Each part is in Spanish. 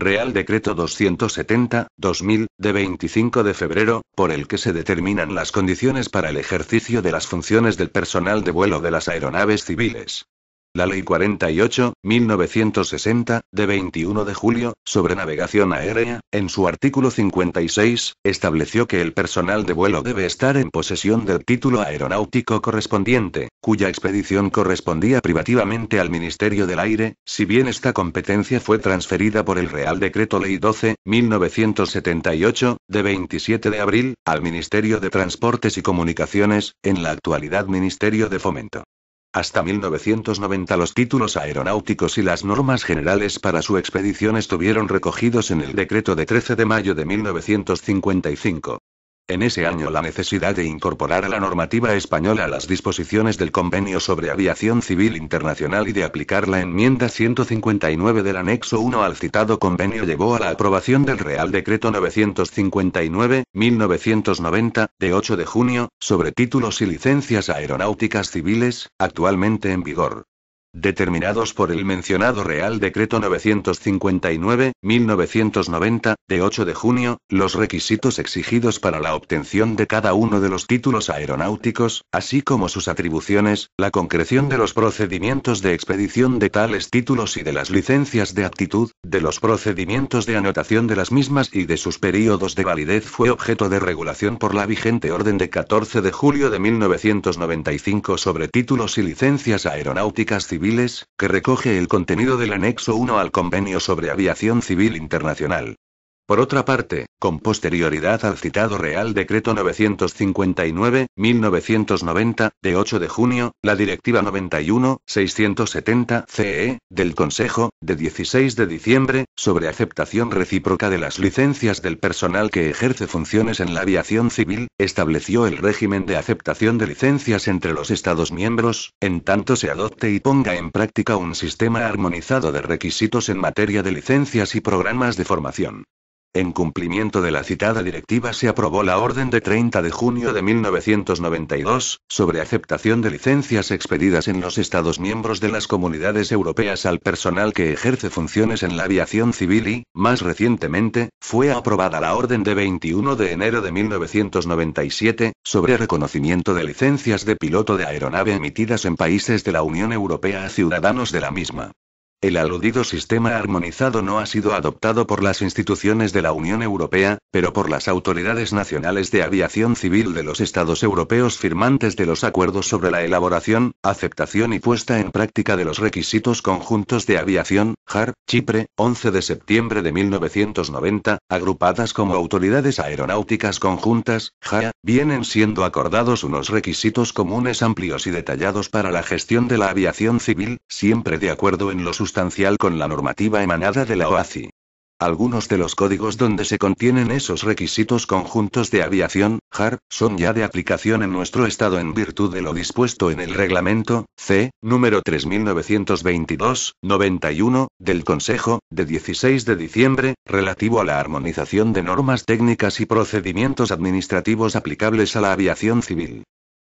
Real Decreto 270-2000, de 25 de febrero, por el que se determinan las condiciones para el ejercicio de las funciones del personal de vuelo de las aeronaves civiles. La Ley 48, 1960, de 21 de julio, sobre navegación aérea, en su artículo 56, estableció que el personal de vuelo debe estar en posesión del título aeronáutico correspondiente, cuya expedición correspondía privativamente al Ministerio del Aire, si bien esta competencia fue transferida por el Real Decreto Ley 12, 1978, de 27 de abril, al Ministerio de Transportes y Comunicaciones, en la actualidad Ministerio de Fomento. Hasta 1990 los títulos aeronáuticos y las normas generales para su expedición estuvieron recogidos en el decreto de 13 de mayo de 1955. En ese año la necesidad de incorporar a la normativa española las disposiciones del Convenio sobre Aviación Civil Internacional y de aplicar la enmienda 159 del anexo 1 al citado convenio llevó a la aprobación del Real Decreto 959-1990, de 8 de junio, sobre títulos y licencias aeronáuticas civiles, actualmente en vigor determinados por el mencionado Real Decreto 959-1990, de 8 de junio, los requisitos exigidos para la obtención de cada uno de los títulos aeronáuticos, así como sus atribuciones, la concreción de los procedimientos de expedición de tales títulos y de las licencias de aptitud, de los procedimientos de anotación de las mismas y de sus períodos de validez fue objeto de regulación por la vigente Orden de 14 de julio de 1995 sobre títulos y licencias aeronáuticas civiles, que recoge el contenido del anexo 1 al Convenio sobre Aviación Civil Internacional. Por otra parte, con posterioridad al citado Real Decreto 959-1990, de 8 de junio, la Directiva 91-670 CE, del Consejo, de 16 de diciembre, sobre aceptación recíproca de las licencias del personal que ejerce funciones en la aviación civil, estableció el régimen de aceptación de licencias entre los Estados miembros, en tanto se adopte y ponga en práctica un sistema armonizado de requisitos en materia de licencias y programas de formación. En cumplimiento de la citada directiva se aprobó la Orden de 30 de junio de 1992, sobre aceptación de licencias expedidas en los Estados miembros de las comunidades europeas al personal que ejerce funciones en la aviación civil y, más recientemente, fue aprobada la Orden de 21 de enero de 1997, sobre reconocimiento de licencias de piloto de aeronave emitidas en países de la Unión Europea a ciudadanos de la misma. El aludido sistema armonizado no ha sido adoptado por las instituciones de la Unión Europea, pero por las autoridades nacionales de aviación civil de los Estados europeos firmantes de los acuerdos sobre la elaboración, aceptación y puesta en práctica de los requisitos conjuntos de aviación, JAR, Chipre, 11 de septiembre de 1990, agrupadas como autoridades aeronáuticas conjuntas, JAA, vienen siendo acordados unos requisitos comunes amplios y detallados para la gestión de la aviación civil, siempre de acuerdo en los con la normativa emanada de la OACI. Algunos de los códigos donde se contienen esos requisitos conjuntos de aviación, JAR, son ya de aplicación en nuestro Estado en virtud de lo dispuesto en el Reglamento, C, número 3922-91, del Consejo, de 16 de diciembre, relativo a la armonización de normas técnicas y procedimientos administrativos aplicables a la aviación civil.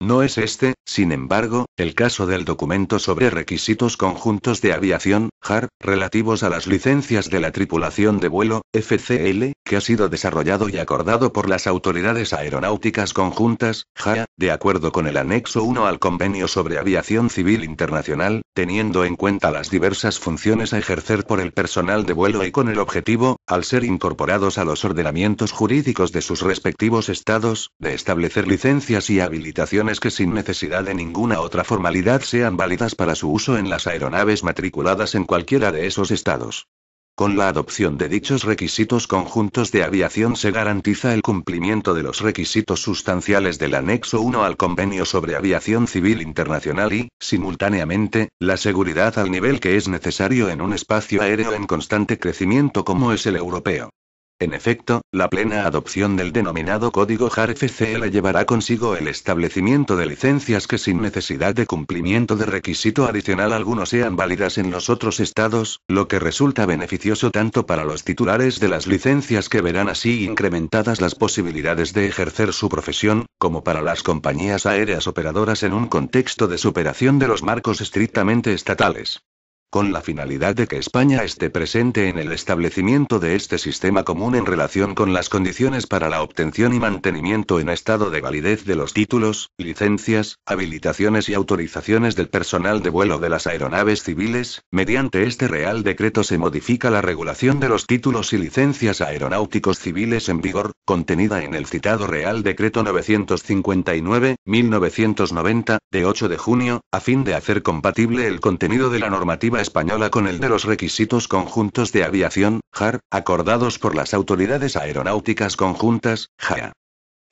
No es este, sin embargo, el caso del documento sobre requisitos conjuntos de aviación, JAR, relativos a las licencias de la tripulación de vuelo, FCL, que ha sido desarrollado y acordado por las autoridades aeronáuticas conjuntas, JAA, de acuerdo con el anexo 1 al Convenio sobre Aviación Civil Internacional, teniendo en cuenta las diversas funciones a ejercer por el personal de vuelo y con el objetivo, al ser incorporados a los ordenamientos jurídicos de sus respectivos estados, de establecer licencias y habilitaciones que sin necesidad de ninguna otra formalidad sean válidas para su uso en las aeronaves matriculadas en cualquiera de esos estados. Con la adopción de dichos requisitos conjuntos de aviación se garantiza el cumplimiento de los requisitos sustanciales del anexo 1 al Convenio sobre Aviación Civil Internacional y, simultáneamente, la seguridad al nivel que es necesario en un espacio aéreo en constante crecimiento como es el europeo. En efecto, la plena adopción del denominado código jar llevará consigo el establecimiento de licencias que sin necesidad de cumplimiento de requisito adicional alguno sean válidas en los otros estados, lo que resulta beneficioso tanto para los titulares de las licencias que verán así incrementadas las posibilidades de ejercer su profesión, como para las compañías aéreas operadoras en un contexto de superación de los marcos estrictamente estatales con la finalidad de que España esté presente en el establecimiento de este sistema común en relación con las condiciones para la obtención y mantenimiento en estado de validez de los títulos, licencias, habilitaciones y autorizaciones del personal de vuelo de las aeronaves civiles. Mediante este Real Decreto se modifica la regulación de los títulos y licencias aeronáuticos civiles en vigor, contenida en el citado Real Decreto 959-1990, de 8 de junio, a fin de hacer compatible el contenido de la normativa Española con el de los requisitos conjuntos de aviación, JAR, acordados por las autoridades aeronáuticas conjuntas, JAA.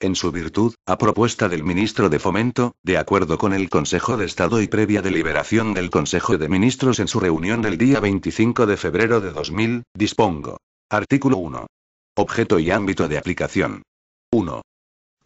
En su virtud, a propuesta del ministro de Fomento, de acuerdo con el Consejo de Estado y previa deliberación del Consejo de Ministros en su reunión del día 25 de febrero de 2000, dispongo. Artículo 1. Objeto y ámbito de aplicación.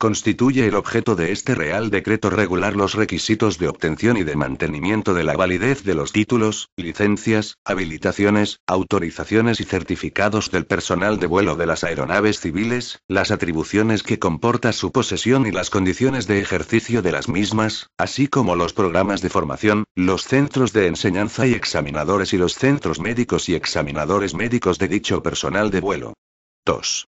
Constituye el objeto de este Real Decreto regular los requisitos de obtención y de mantenimiento de la validez de los títulos, licencias, habilitaciones, autorizaciones y certificados del personal de vuelo de las aeronaves civiles, las atribuciones que comporta su posesión y las condiciones de ejercicio de las mismas, así como los programas de formación, los centros de enseñanza y examinadores y los centros médicos y examinadores médicos de dicho personal de vuelo. 2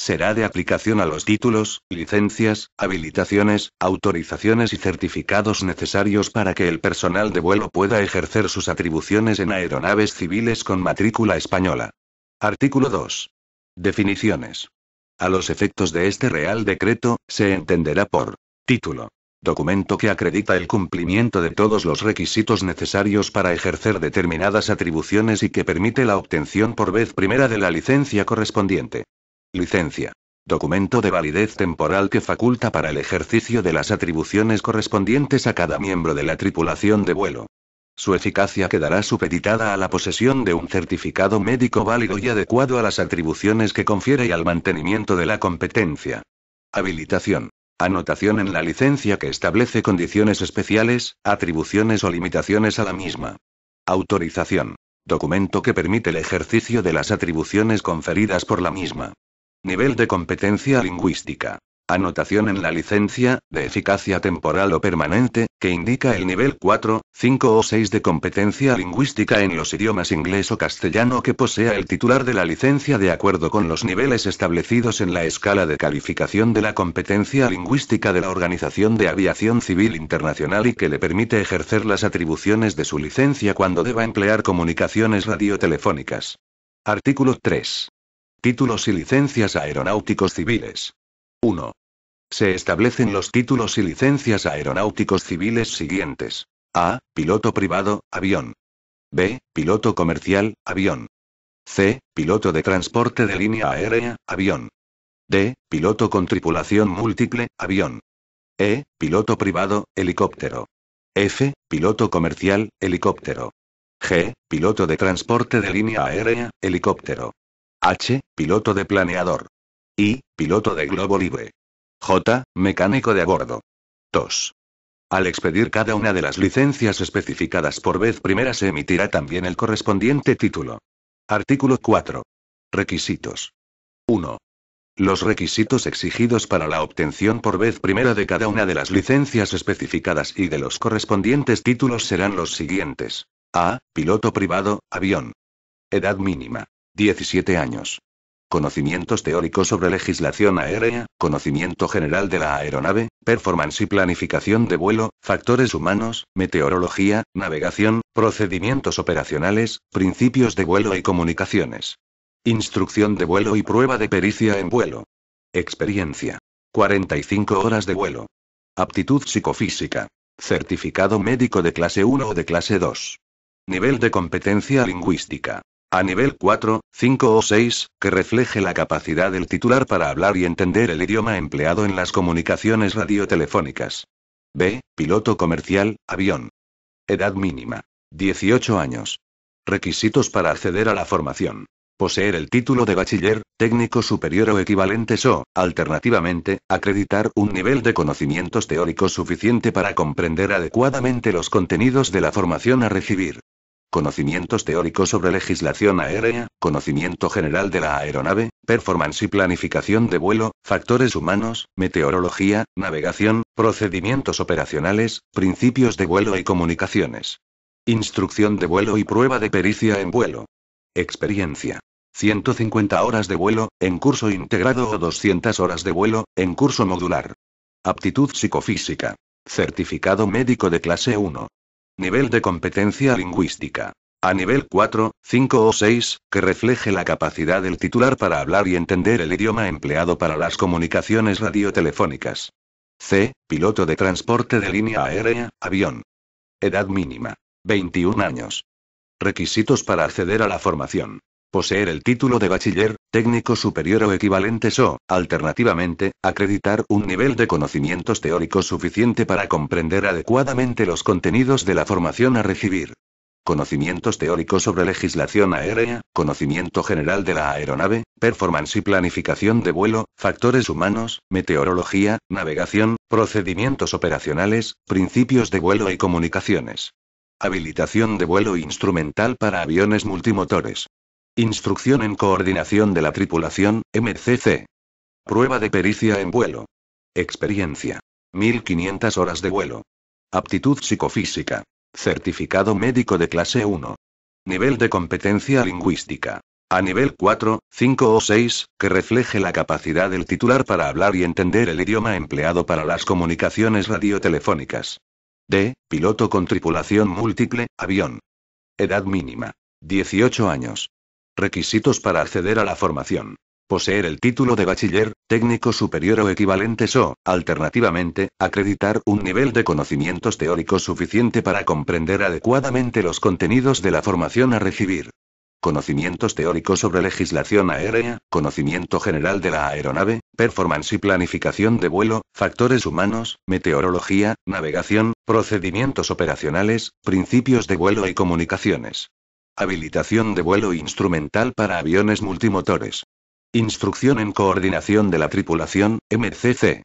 será de aplicación a los títulos, licencias, habilitaciones, autorizaciones y certificados necesarios para que el personal de vuelo pueda ejercer sus atribuciones en aeronaves civiles con matrícula española. Artículo 2. Definiciones. A los efectos de este Real Decreto, se entenderá por título documento que acredita el cumplimiento de todos los requisitos necesarios para ejercer determinadas atribuciones y que permite la obtención por vez primera de la licencia correspondiente. Licencia. Documento de validez temporal que faculta para el ejercicio de las atribuciones correspondientes a cada miembro de la tripulación de vuelo. Su eficacia quedará supeditada a la posesión de un certificado médico válido y adecuado a las atribuciones que confiere y al mantenimiento de la competencia. Habilitación. Anotación en la licencia que establece condiciones especiales, atribuciones o limitaciones a la misma. Autorización. Documento que permite el ejercicio de las atribuciones conferidas por la misma. Nivel de competencia lingüística. Anotación en la licencia, de eficacia temporal o permanente, que indica el nivel 4, 5 o 6 de competencia lingüística en los idiomas inglés o castellano que posea el titular de la licencia de acuerdo con los niveles establecidos en la escala de calificación de la competencia lingüística de la Organización de Aviación Civil Internacional y que le permite ejercer las atribuciones de su licencia cuando deba emplear comunicaciones radiotelefónicas. Artículo 3. Títulos y licencias aeronáuticos civiles. 1. Se establecen los títulos y licencias aeronáuticos civiles siguientes. A. Piloto privado, avión. B. Piloto comercial, avión. C. Piloto de transporte de línea aérea, avión. D. Piloto con tripulación múltiple, avión. E. Piloto privado, helicóptero. F. Piloto comercial, helicóptero. G. Piloto de transporte de línea aérea, helicóptero. H, piloto de planeador. I, piloto de globo libre. J, mecánico de a bordo. 2. Al expedir cada una de las licencias especificadas por vez primera se emitirá también el correspondiente título. Artículo 4. Requisitos. 1. Los requisitos exigidos para la obtención por vez primera de cada una de las licencias especificadas y de los correspondientes títulos serán los siguientes. A. Piloto privado, avión. Edad mínima. 17 años. Conocimientos teóricos sobre legislación aérea, conocimiento general de la aeronave, performance y planificación de vuelo, factores humanos, meteorología, navegación, procedimientos operacionales, principios de vuelo y comunicaciones. Instrucción de vuelo y prueba de pericia en vuelo. Experiencia. 45 horas de vuelo. Aptitud psicofísica. Certificado médico de clase 1 o de clase 2. Nivel de competencia lingüística. A nivel 4, 5 o 6, que refleje la capacidad del titular para hablar y entender el idioma empleado en las comunicaciones radiotelefónicas. B. Piloto comercial, avión. Edad mínima. 18 años. Requisitos para acceder a la formación poseer el título de bachiller, técnico superior o equivalentes o, alternativamente, acreditar un nivel de conocimientos teóricos suficiente para comprender adecuadamente los contenidos de la formación a recibir conocimientos teóricos sobre legislación aérea, conocimiento general de la aeronave, performance y planificación de vuelo, factores humanos, meteorología, navegación, procedimientos operacionales, principios de vuelo y comunicaciones. Instrucción de vuelo y prueba de pericia en vuelo. Experiencia. 150 horas de vuelo, en curso integrado o 200 horas de vuelo, en curso modular. Aptitud psicofísica. Certificado médico de clase 1. Nivel de competencia lingüística. A nivel 4, 5 o 6, que refleje la capacidad del titular para hablar y entender el idioma empleado para las comunicaciones radiotelefónicas. C. Piloto de transporte de línea aérea, avión. Edad mínima. 21 años. Requisitos para acceder a la formación. Poseer el título de bachiller, técnico superior o equivalentes o, alternativamente, acreditar un nivel de conocimientos teóricos suficiente para comprender adecuadamente los contenidos de la formación a recibir. Conocimientos teóricos sobre legislación aérea, conocimiento general de la aeronave, performance y planificación de vuelo, factores humanos, meteorología, navegación, procedimientos operacionales, principios de vuelo y comunicaciones. Habilitación de vuelo instrumental para aviones multimotores. Instrucción en coordinación de la tripulación, MCC. Prueba de pericia en vuelo. Experiencia. 1500 horas de vuelo. Aptitud psicofísica. Certificado médico de clase 1. Nivel de competencia lingüística. A nivel 4, 5 o 6, que refleje la capacidad del titular para hablar y entender el idioma empleado para las comunicaciones radiotelefónicas. D. Piloto con tripulación múltiple, avión. Edad mínima. 18 años. Requisitos para acceder a la formación. Poseer el título de bachiller, técnico superior o equivalentes o, alternativamente, acreditar un nivel de conocimientos teóricos suficiente para comprender adecuadamente los contenidos de la formación a recibir. Conocimientos teóricos sobre legislación aérea, conocimiento general de la aeronave, performance y planificación de vuelo, factores humanos, meteorología, navegación, procedimientos operacionales, principios de vuelo y comunicaciones. Habilitación de vuelo instrumental para aviones multimotores. Instrucción en coordinación de la tripulación, MCC.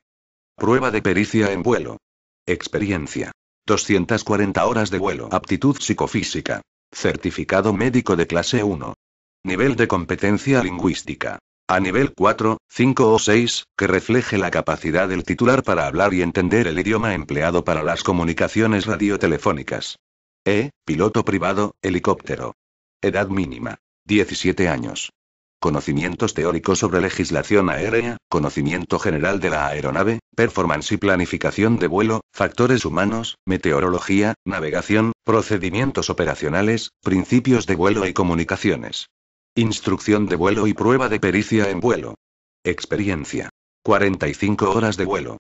Prueba de pericia en vuelo. Experiencia. 240 horas de vuelo. Aptitud psicofísica. Certificado médico de clase 1. Nivel de competencia lingüística. A nivel 4, 5 o 6, que refleje la capacidad del titular para hablar y entender el idioma empleado para las comunicaciones radiotelefónicas. E. Piloto privado, helicóptero. Edad mínima. 17 años. Conocimientos teóricos sobre legislación aérea, conocimiento general de la aeronave, performance y planificación de vuelo, factores humanos, meteorología, navegación, procedimientos operacionales, principios de vuelo y comunicaciones. Instrucción de vuelo y prueba de pericia en vuelo. Experiencia. 45 horas de vuelo.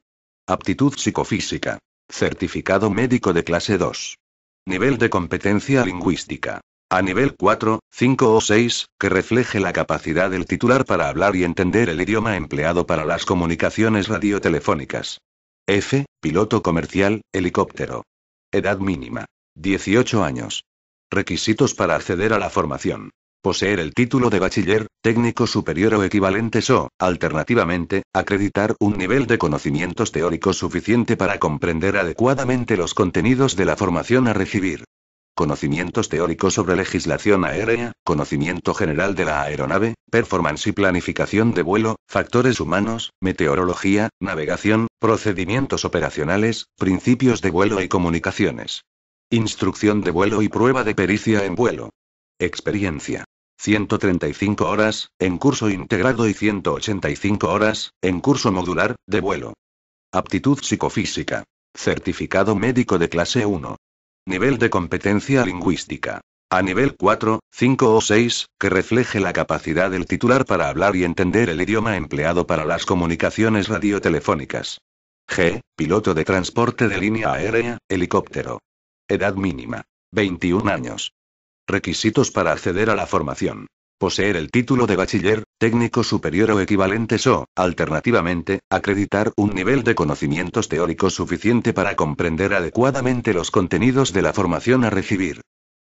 Aptitud psicofísica. Certificado médico de clase 2. Nivel de competencia lingüística a nivel 4, 5 o 6, que refleje la capacidad del titular para hablar y entender el idioma empleado para las comunicaciones radiotelefónicas. F. Piloto comercial, helicóptero. Edad mínima. 18 años. Requisitos para acceder a la formación. Poseer el título de bachiller, técnico superior o equivalentes o, alternativamente, acreditar un nivel de conocimientos teóricos suficiente para comprender adecuadamente los contenidos de la formación a recibir conocimientos teóricos sobre legislación aérea, conocimiento general de la aeronave, performance y planificación de vuelo, factores humanos, meteorología, navegación, procedimientos operacionales, principios de vuelo y comunicaciones. Instrucción de vuelo y prueba de pericia en vuelo. Experiencia. 135 horas, en curso integrado y 185 horas, en curso modular, de vuelo. Aptitud psicofísica. Certificado médico de clase 1. Nivel de competencia lingüística. A nivel 4, 5 o 6, que refleje la capacidad del titular para hablar y entender el idioma empleado para las comunicaciones radiotelefónicas. G. Piloto de transporte de línea aérea, helicóptero. Edad mínima. 21 años. Requisitos para acceder a la formación poseer el título de bachiller, técnico superior o equivalente o, alternativamente, acreditar un nivel de conocimientos teóricos suficiente para comprender adecuadamente los contenidos de la formación a recibir.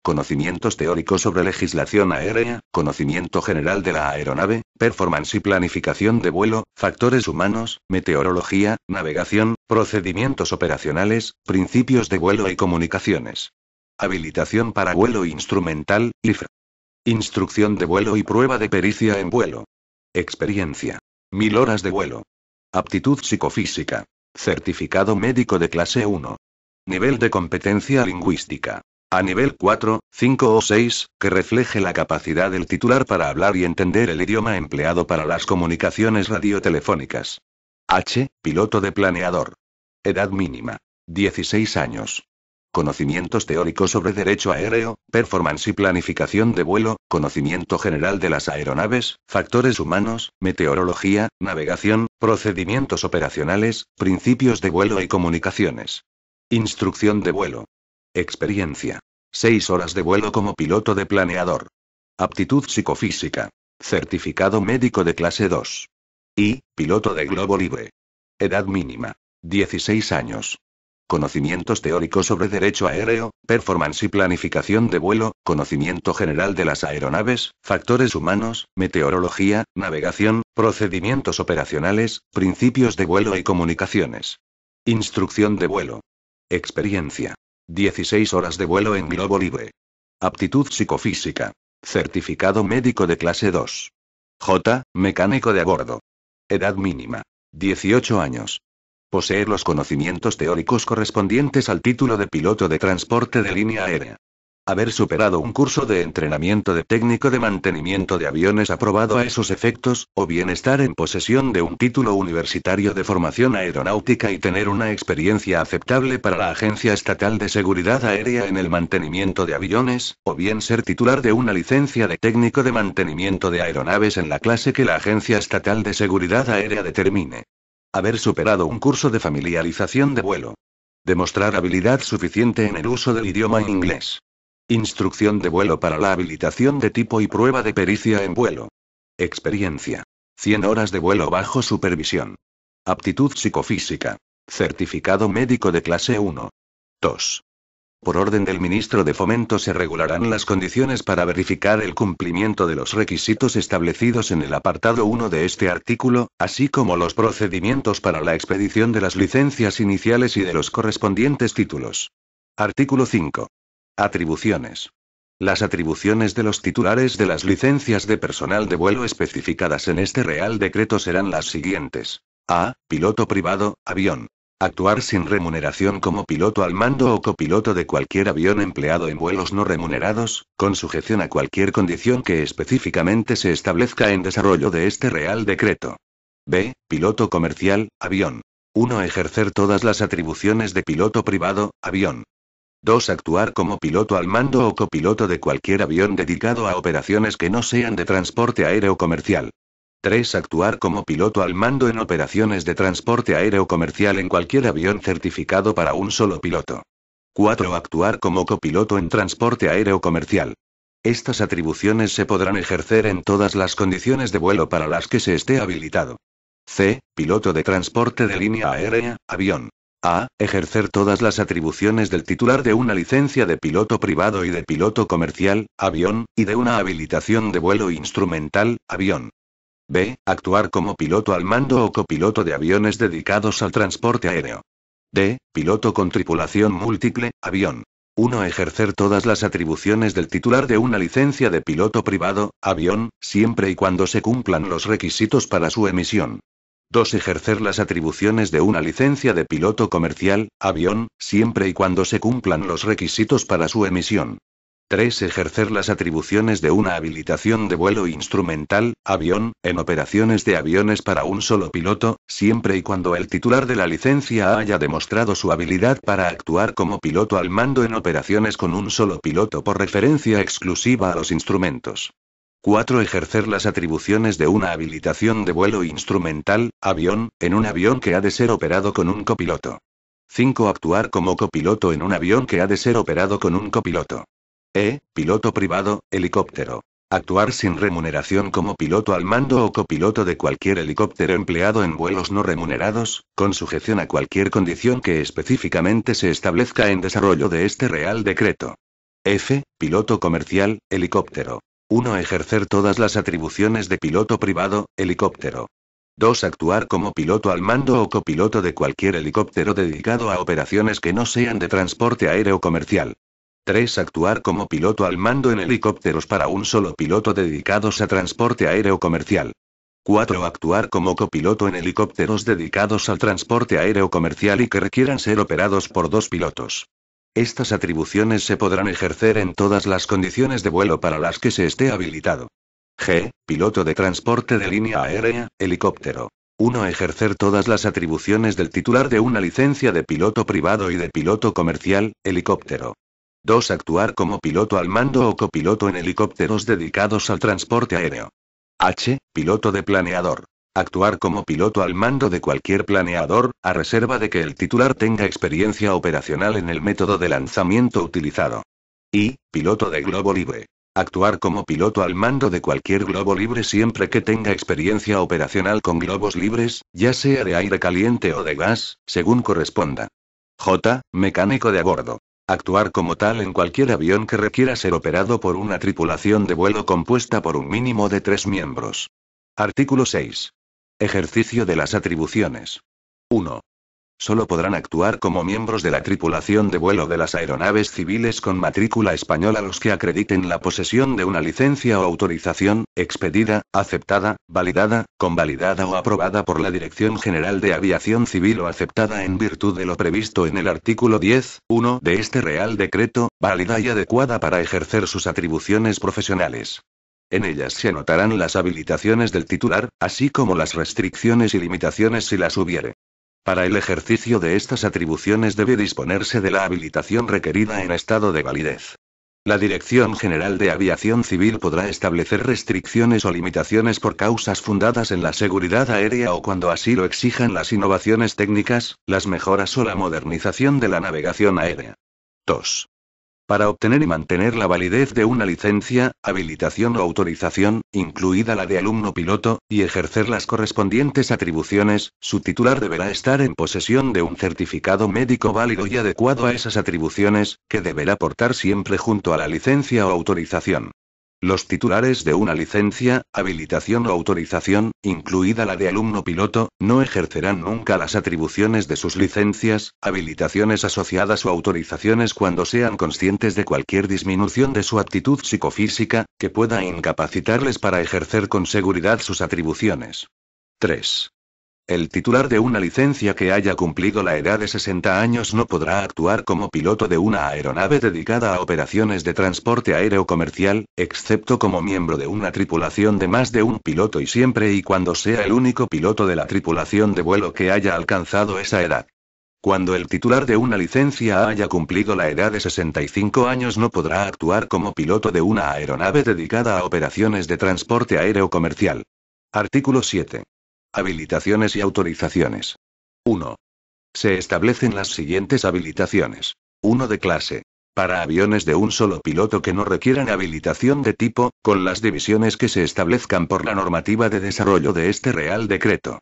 Conocimientos teóricos sobre legislación aérea, conocimiento general de la aeronave, performance y planificación de vuelo, factores humanos, meteorología, navegación, procedimientos operacionales, principios de vuelo y comunicaciones. Habilitación para vuelo instrumental, IFRA. Instrucción de vuelo y prueba de pericia en vuelo. Experiencia. Mil horas de vuelo. Aptitud psicofísica. Certificado médico de clase 1. Nivel de competencia lingüística. A nivel 4, 5 o 6, que refleje la capacidad del titular para hablar y entender el idioma empleado para las comunicaciones radiotelefónicas. H. Piloto de planeador. Edad mínima. 16 años conocimientos teóricos sobre derecho aéreo, performance y planificación de vuelo, conocimiento general de las aeronaves, factores humanos, meteorología, navegación, procedimientos operacionales, principios de vuelo y comunicaciones. Instrucción de vuelo. Experiencia. 6 horas de vuelo como piloto de planeador. Aptitud psicofísica. Certificado médico de clase 2. Y, piloto de globo libre. Edad mínima. 16 años conocimientos teóricos sobre derecho aéreo, performance y planificación de vuelo, conocimiento general de las aeronaves, factores humanos, meteorología, navegación, procedimientos operacionales, principios de vuelo y comunicaciones. Instrucción de vuelo. Experiencia. 16 horas de vuelo en globo libre. Aptitud psicofísica. Certificado médico de clase 2. J. Mecánico de a bordo. Edad mínima. 18 años poseer los conocimientos teóricos correspondientes al título de piloto de transporte de línea aérea. Haber superado un curso de entrenamiento de técnico de mantenimiento de aviones aprobado a esos efectos, o bien estar en posesión de un título universitario de formación aeronáutica y tener una experiencia aceptable para la Agencia Estatal de Seguridad Aérea en el mantenimiento de aviones, o bien ser titular de una licencia de técnico de mantenimiento de aeronaves en la clase que la Agencia Estatal de Seguridad Aérea determine. Haber superado un curso de familiarización de vuelo. Demostrar habilidad suficiente en el uso del idioma inglés. Instrucción de vuelo para la habilitación de tipo y prueba de pericia en vuelo. Experiencia. 100 horas de vuelo bajo supervisión. Aptitud psicofísica. Certificado médico de clase 1. 2. Por orden del ministro de Fomento se regularán las condiciones para verificar el cumplimiento de los requisitos establecidos en el apartado 1 de este artículo, así como los procedimientos para la expedición de las licencias iniciales y de los correspondientes títulos. Artículo 5. Atribuciones. Las atribuciones de los titulares de las licencias de personal de vuelo especificadas en este Real Decreto serán las siguientes. A. Piloto privado, avión. Actuar sin remuneración como piloto al mando o copiloto de cualquier avión empleado en vuelos no remunerados, con sujeción a cualquier condición que específicamente se establezca en desarrollo de este Real Decreto. B. Piloto comercial, avión. 1. Ejercer todas las atribuciones de piloto privado, avión. 2. Actuar como piloto al mando o copiloto de cualquier avión dedicado a operaciones que no sean de transporte aéreo comercial. 3. Actuar como piloto al mando en operaciones de transporte aéreo comercial en cualquier avión certificado para un solo piloto. 4. Actuar como copiloto en transporte aéreo comercial. Estas atribuciones se podrán ejercer en todas las condiciones de vuelo para las que se esté habilitado. C. Piloto de transporte de línea aérea, avión. A. Ejercer todas las atribuciones del titular de una licencia de piloto privado y de piloto comercial, avión, y de una habilitación de vuelo instrumental, avión. B. Actuar como piloto al mando o copiloto de aviones dedicados al transporte aéreo. D. Piloto con tripulación múltiple, avión. 1. Ejercer todas las atribuciones del titular de una licencia de piloto privado, avión, siempre y cuando se cumplan los requisitos para su emisión. 2. Ejercer las atribuciones de una licencia de piloto comercial, avión, siempre y cuando se cumplan los requisitos para su emisión. 3. Ejercer las atribuciones de una habilitación de vuelo instrumental, avión, en operaciones de aviones para un solo piloto, siempre y cuando el titular de la licencia haya demostrado su habilidad para actuar como piloto al mando en operaciones con un solo piloto por referencia exclusiva a los instrumentos. 4. Ejercer las atribuciones de una habilitación de vuelo instrumental, avión, en un avión que ha de ser operado con un copiloto. 5. Actuar como copiloto en un avión que ha de ser operado con un copiloto. E. Piloto privado, helicóptero. Actuar sin remuneración como piloto al mando o copiloto de cualquier helicóptero empleado en vuelos no remunerados, con sujeción a cualquier condición que específicamente se establezca en desarrollo de este Real Decreto. F. Piloto comercial, helicóptero. 1. Ejercer todas las atribuciones de piloto privado, helicóptero. 2. Actuar como piloto al mando o copiloto de cualquier helicóptero dedicado a operaciones que no sean de transporte aéreo comercial. 3. Actuar como piloto al mando en helicópteros para un solo piloto dedicados a transporte aéreo comercial. 4. Actuar como copiloto en helicópteros dedicados al transporte aéreo comercial y que requieran ser operados por dos pilotos. Estas atribuciones se podrán ejercer en todas las condiciones de vuelo para las que se esté habilitado. G. Piloto de transporte de línea aérea, helicóptero. 1. Ejercer todas las atribuciones del titular de una licencia de piloto privado y de piloto comercial, helicóptero. 2. Actuar como piloto al mando o copiloto en helicópteros dedicados al transporte aéreo. H. Piloto de planeador. Actuar como piloto al mando de cualquier planeador, a reserva de que el titular tenga experiencia operacional en el método de lanzamiento utilizado. Y. Piloto de globo libre. Actuar como piloto al mando de cualquier globo libre siempre que tenga experiencia operacional con globos libres, ya sea de aire caliente o de gas, según corresponda. J. Mecánico de a bordo. Actuar como tal en cualquier avión que requiera ser operado por una tripulación de vuelo compuesta por un mínimo de tres miembros. Artículo 6. Ejercicio de las atribuciones. 1. Solo podrán actuar como miembros de la tripulación de vuelo de las aeronaves civiles con matrícula española los que acrediten la posesión de una licencia o autorización, expedida, aceptada, validada, convalidada o aprobada por la Dirección General de Aviación Civil o aceptada en virtud de lo previsto en el artículo 10, 1 de este Real Decreto, válida y adecuada para ejercer sus atribuciones profesionales. En ellas se anotarán las habilitaciones del titular, así como las restricciones y limitaciones si las hubiere. Para el ejercicio de estas atribuciones debe disponerse de la habilitación requerida en estado de validez. La Dirección General de Aviación Civil podrá establecer restricciones o limitaciones por causas fundadas en la seguridad aérea o cuando así lo exijan las innovaciones técnicas, las mejoras o la modernización de la navegación aérea. 2. Para obtener y mantener la validez de una licencia, habilitación o autorización, incluida la de alumno piloto, y ejercer las correspondientes atribuciones, su titular deberá estar en posesión de un certificado médico válido y adecuado a esas atribuciones, que deberá portar siempre junto a la licencia o autorización. Los titulares de una licencia, habilitación o autorización, incluida la de alumno piloto, no ejercerán nunca las atribuciones de sus licencias, habilitaciones asociadas o autorizaciones cuando sean conscientes de cualquier disminución de su aptitud psicofísica, que pueda incapacitarles para ejercer con seguridad sus atribuciones. 3. El titular de una licencia que haya cumplido la edad de 60 años no podrá actuar como piloto de una aeronave dedicada a operaciones de transporte aéreo comercial, excepto como miembro de una tripulación de más de un piloto y siempre y cuando sea el único piloto de la tripulación de vuelo que haya alcanzado esa edad. Cuando el titular de una licencia haya cumplido la edad de 65 años no podrá actuar como piloto de una aeronave dedicada a operaciones de transporte aéreo comercial. Artículo 7. Habilitaciones y autorizaciones. 1. Se establecen las siguientes habilitaciones. 1 de clase. Para aviones de un solo piloto que no requieran habilitación de tipo, con las divisiones que se establezcan por la normativa de desarrollo de este Real Decreto.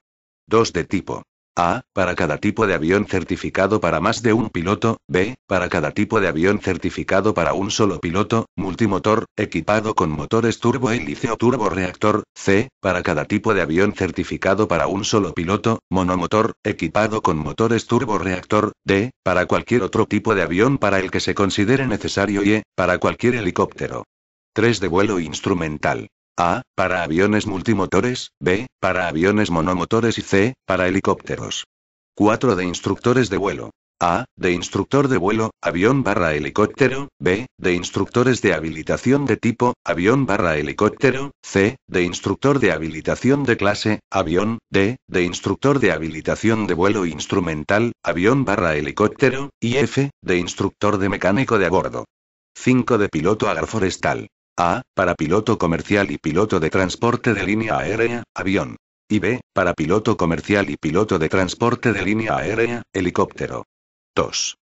2 de tipo. A. Para cada tipo de avión certificado para más de un piloto. B. Para cada tipo de avión certificado para un solo piloto. Multimotor, equipado con motores turbohélice o turboreactor. C. Para cada tipo de avión certificado para un solo piloto. Monomotor, equipado con motores turboreactor. D. Para cualquier otro tipo de avión para el que se considere necesario. Y. E, para cualquier helicóptero. 3 de vuelo instrumental. A, para aviones multimotores, B, para aviones monomotores y C, para helicópteros. 4 de instructores de vuelo. A. De instructor de vuelo, avión barra helicóptero. B. De instructores de habilitación de tipo, avión barra helicóptero. C. De instructor de habilitación de clase, avión. D. De instructor de habilitación de vuelo instrumental, avión barra helicóptero. Y F. De instructor de mecánico de a bordo. 5 de piloto agroforestal. A. Para piloto comercial y piloto de transporte de línea aérea, avión. Y B. Para piloto comercial y piloto de transporte de línea aérea, helicóptero. 2.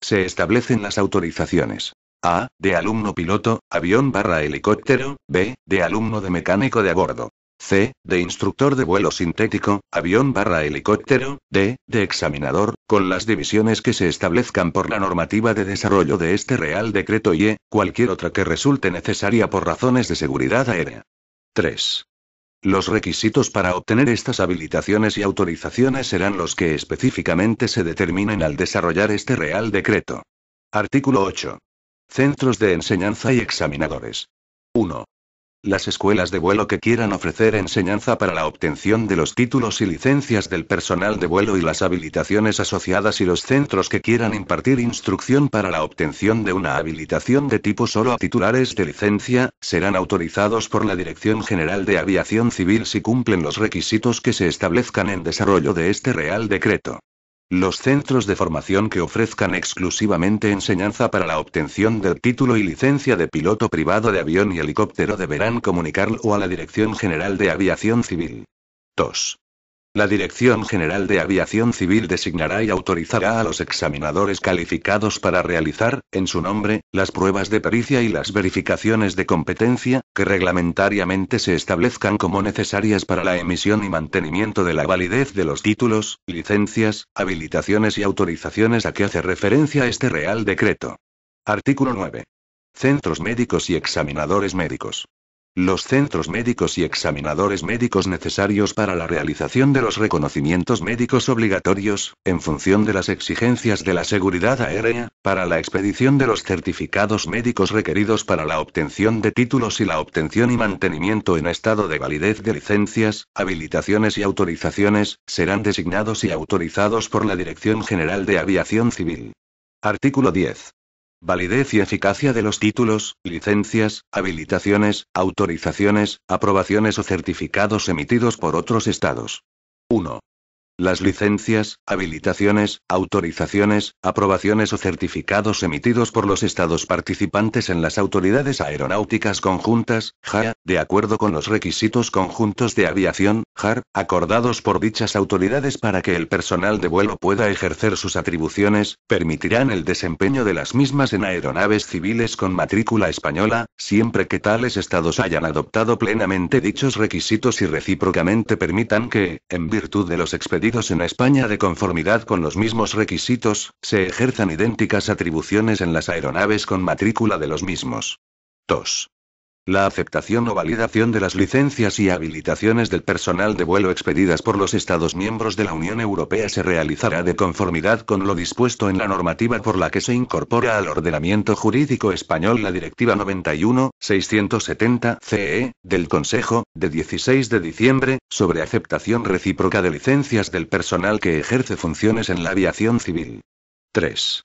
Se establecen las autorizaciones. A. De alumno piloto, avión barra helicóptero. B. De alumno de mecánico de a bordo. C, de instructor de vuelo sintético, avión barra helicóptero, D, de examinador, con las divisiones que se establezcan por la normativa de desarrollo de este Real Decreto y E, cualquier otra que resulte necesaria por razones de seguridad aérea. 3. Los requisitos para obtener estas habilitaciones y autorizaciones serán los que específicamente se determinen al desarrollar este Real Decreto. Artículo 8. Centros de enseñanza y examinadores. 1. Las escuelas de vuelo que quieran ofrecer enseñanza para la obtención de los títulos y licencias del personal de vuelo y las habilitaciones asociadas y los centros que quieran impartir instrucción para la obtención de una habilitación de tipo solo a titulares de licencia, serán autorizados por la Dirección General de Aviación Civil si cumplen los requisitos que se establezcan en desarrollo de este Real Decreto. Los centros de formación que ofrezcan exclusivamente enseñanza para la obtención del título y licencia de piloto privado de avión y helicóptero deberán comunicarlo a la Dirección General de Aviación Civil. 2. La Dirección General de Aviación Civil designará y autorizará a los examinadores calificados para realizar, en su nombre, las pruebas de pericia y las verificaciones de competencia, que reglamentariamente se establezcan como necesarias para la emisión y mantenimiento de la validez de los títulos, licencias, habilitaciones y autorizaciones a que hace referencia este Real Decreto. Artículo 9. Centros médicos y examinadores médicos. Los centros médicos y examinadores médicos necesarios para la realización de los reconocimientos médicos obligatorios, en función de las exigencias de la seguridad aérea, para la expedición de los certificados médicos requeridos para la obtención de títulos y la obtención y mantenimiento en estado de validez de licencias, habilitaciones y autorizaciones, serán designados y autorizados por la Dirección General de Aviación Civil. Artículo 10. Validez y eficacia de los títulos, licencias, habilitaciones, autorizaciones, aprobaciones o certificados emitidos por otros estados. 1. Las licencias, habilitaciones, autorizaciones, aprobaciones o certificados emitidos por los estados participantes en las autoridades aeronáuticas conjuntas, JAA, de acuerdo con los requisitos conjuntos de aviación, JAR, acordados por dichas autoridades para que el personal de vuelo pueda ejercer sus atribuciones, permitirán el desempeño de las mismas en aeronaves civiles con matrícula española, siempre que tales estados hayan adoptado plenamente dichos requisitos y recíprocamente permitan que, en virtud de los expedientes en España de conformidad con los mismos requisitos, se ejerzan idénticas atribuciones en las aeronaves con matrícula de los mismos. 2. La aceptación o validación de las licencias y habilitaciones del personal de vuelo expedidas por los Estados miembros de la Unión Europea se realizará de conformidad con lo dispuesto en la normativa por la que se incorpora al ordenamiento jurídico español la Directiva 91-670 CE, del Consejo, de 16 de diciembre, sobre aceptación recíproca de licencias del personal que ejerce funciones en la aviación civil. 3.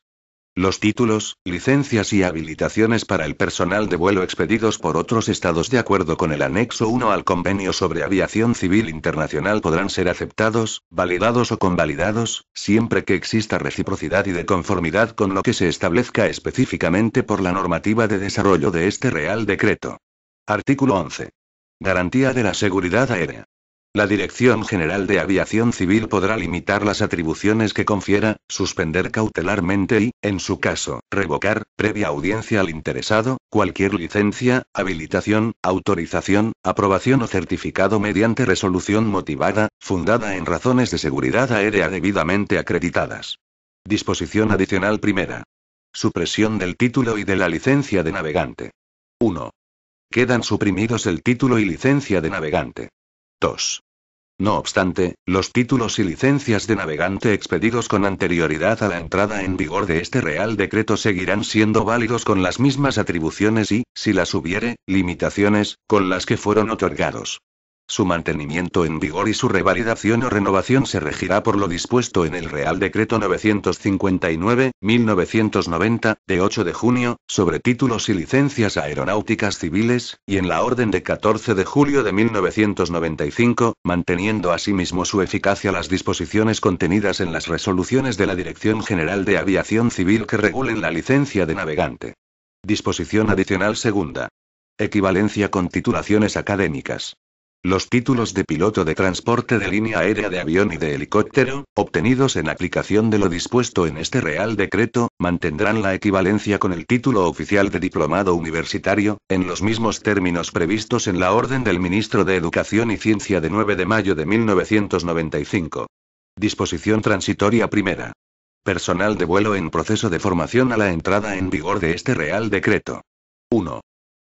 Los títulos, licencias y habilitaciones para el personal de vuelo expedidos por otros estados de acuerdo con el anexo 1 al Convenio sobre Aviación Civil Internacional podrán ser aceptados, validados o convalidados, siempre que exista reciprocidad y de conformidad con lo que se establezca específicamente por la normativa de desarrollo de este Real Decreto. Artículo 11. Garantía de la seguridad aérea. La Dirección General de Aviación Civil podrá limitar las atribuciones que confiera, suspender cautelarmente y, en su caso, revocar, previa audiencia al interesado, cualquier licencia, habilitación, autorización, aprobación o certificado mediante resolución motivada, fundada en razones de seguridad aérea debidamente acreditadas. Disposición adicional primera. Supresión del título y de la licencia de navegante. 1. Quedan suprimidos el título y licencia de navegante. 2. No obstante, los títulos y licencias de navegante expedidos con anterioridad a la entrada en vigor de este Real Decreto seguirán siendo válidos con las mismas atribuciones y, si las hubiere, limitaciones, con las que fueron otorgados. Su mantenimiento en vigor y su revalidación o renovación se regirá por lo dispuesto en el Real Decreto 959-1990, de 8 de junio, sobre títulos y licencias aeronáuticas civiles, y en la Orden de 14 de julio de 1995, manteniendo asimismo su eficacia las disposiciones contenidas en las resoluciones de la Dirección General de Aviación Civil que regulen la licencia de navegante. Disposición adicional segunda. Equivalencia con titulaciones académicas. Los títulos de piloto de transporte de línea aérea de avión y de helicóptero, obtenidos en aplicación de lo dispuesto en este Real Decreto, mantendrán la equivalencia con el título oficial de diplomado universitario, en los mismos términos previstos en la orden del ministro de Educación y Ciencia de 9 de mayo de 1995. Disposición transitoria primera. Personal de vuelo en proceso de formación a la entrada en vigor de este Real Decreto. 1.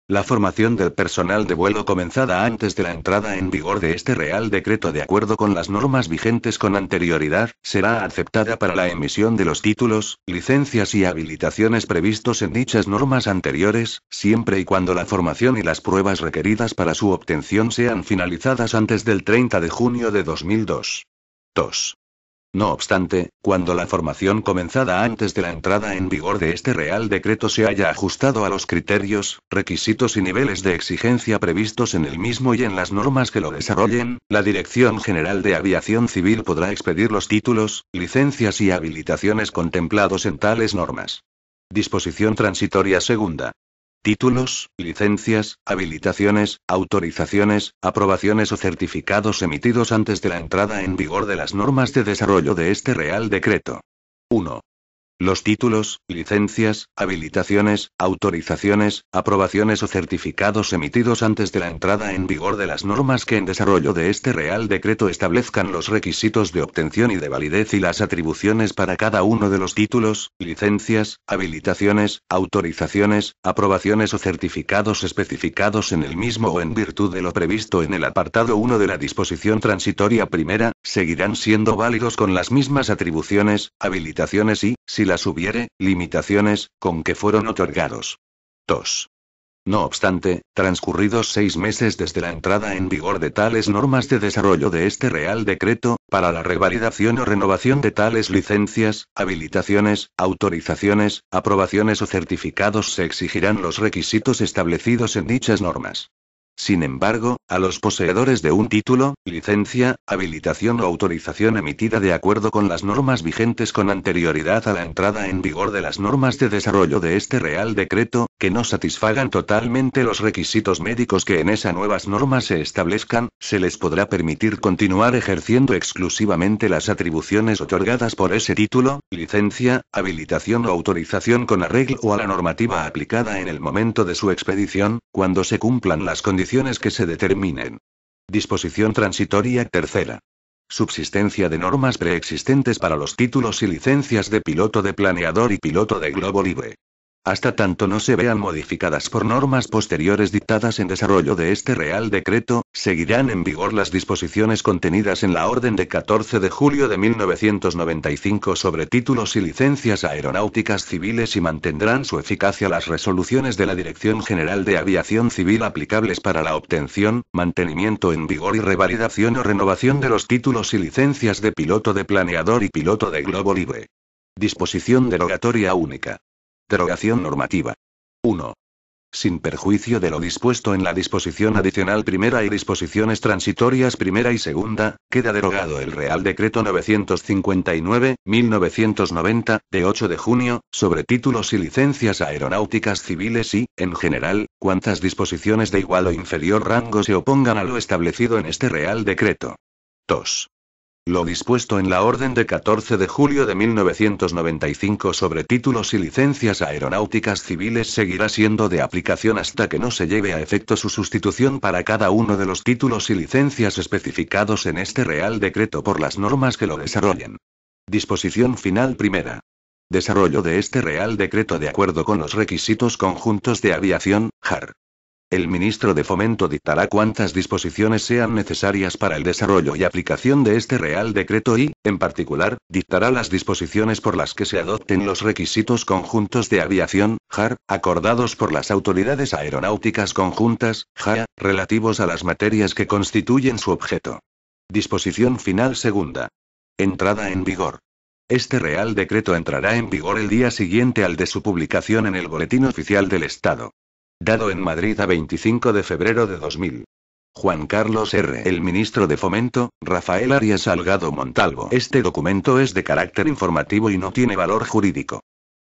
La formación del personal de vuelo comenzada antes de la entrada en vigor de este Real Decreto de acuerdo con las normas vigentes con anterioridad, será aceptada para la emisión de los títulos, licencias y habilitaciones previstos en dichas normas anteriores, siempre y cuando la formación y las pruebas requeridas para su obtención sean finalizadas antes del 30 de junio de 2002. 2. No obstante, cuando la formación comenzada antes de la entrada en vigor de este Real Decreto se haya ajustado a los criterios, requisitos y niveles de exigencia previstos en el mismo y en las normas que lo desarrollen, la Dirección General de Aviación Civil podrá expedir los títulos, licencias y habilitaciones contemplados en tales normas. Disposición transitoria segunda. Títulos, licencias, habilitaciones, autorizaciones, aprobaciones o certificados emitidos antes de la entrada en vigor de las normas de desarrollo de este Real Decreto. Los títulos, licencias, habilitaciones, autorizaciones, aprobaciones o certificados emitidos antes de la entrada en vigor de las normas que en desarrollo de este Real Decreto establezcan los requisitos de obtención y de validez y las atribuciones para cada uno de los títulos, licencias, habilitaciones, autorizaciones, aprobaciones o certificados especificados en el mismo o en virtud de lo previsto en el apartado 1 de la disposición transitoria primera, seguirán siendo válidos con las mismas atribuciones, habilitaciones y, si las hubiere, limitaciones, con que fueron otorgados. 2. No obstante, transcurridos seis meses desde la entrada en vigor de tales normas de desarrollo de este Real Decreto, para la revalidación o renovación de tales licencias, habilitaciones, autorizaciones, aprobaciones o certificados se exigirán los requisitos establecidos en dichas normas. Sin embargo, a los poseedores de un título, licencia, habilitación o autorización emitida de acuerdo con las normas vigentes con anterioridad a la entrada en vigor de las normas de desarrollo de este Real Decreto, que no satisfagan totalmente los requisitos médicos que en esas nuevas normas se establezcan, se les podrá permitir continuar ejerciendo exclusivamente las atribuciones otorgadas por ese título, licencia, habilitación o autorización con arreglo a la normativa aplicada en el momento de su expedición, cuando se cumplan las condiciones que se determinen. Disposición transitoria tercera. Subsistencia de normas preexistentes para los títulos y licencias de piloto de planeador y piloto de globo libre hasta tanto no se vean modificadas por normas posteriores dictadas en desarrollo de este Real Decreto, seguirán en vigor las disposiciones contenidas en la Orden de 14 de julio de 1995 sobre títulos y licencias aeronáuticas civiles y mantendrán su eficacia las resoluciones de la Dirección General de Aviación Civil aplicables para la obtención, mantenimiento en vigor y revalidación o renovación de los títulos y licencias de piloto de planeador y piloto de globo libre. Disposición derogatoria única. Derogación normativa. 1. Sin perjuicio de lo dispuesto en la disposición adicional primera y disposiciones transitorias primera y segunda, queda derogado el Real Decreto 959-1990, de 8 de junio, sobre títulos y licencias aeronáuticas civiles y, en general, cuantas disposiciones de igual o inferior rango se opongan a lo establecido en este Real Decreto. 2. Lo dispuesto en la Orden de 14 de julio de 1995 sobre títulos y licencias aeronáuticas civiles seguirá siendo de aplicación hasta que no se lleve a efecto su sustitución para cada uno de los títulos y licencias especificados en este Real Decreto por las normas que lo desarrollen. Disposición final primera. Desarrollo de este Real Decreto de acuerdo con los requisitos conjuntos de aviación, JAR. El ministro de Fomento dictará cuantas disposiciones sean necesarias para el desarrollo y aplicación de este Real Decreto y, en particular, dictará las disposiciones por las que se adopten los requisitos conjuntos de aviación, JAR, acordados por las autoridades aeronáuticas conjuntas, JAA, relativos a las materias que constituyen su objeto. Disposición final segunda. Entrada en vigor. Este Real Decreto entrará en vigor el día siguiente al de su publicación en el Boletín Oficial del Estado. Dado en Madrid a 25 de febrero de 2000. Juan Carlos R. El ministro de Fomento, Rafael Arias Salgado Montalvo. Este documento es de carácter informativo y no tiene valor jurídico.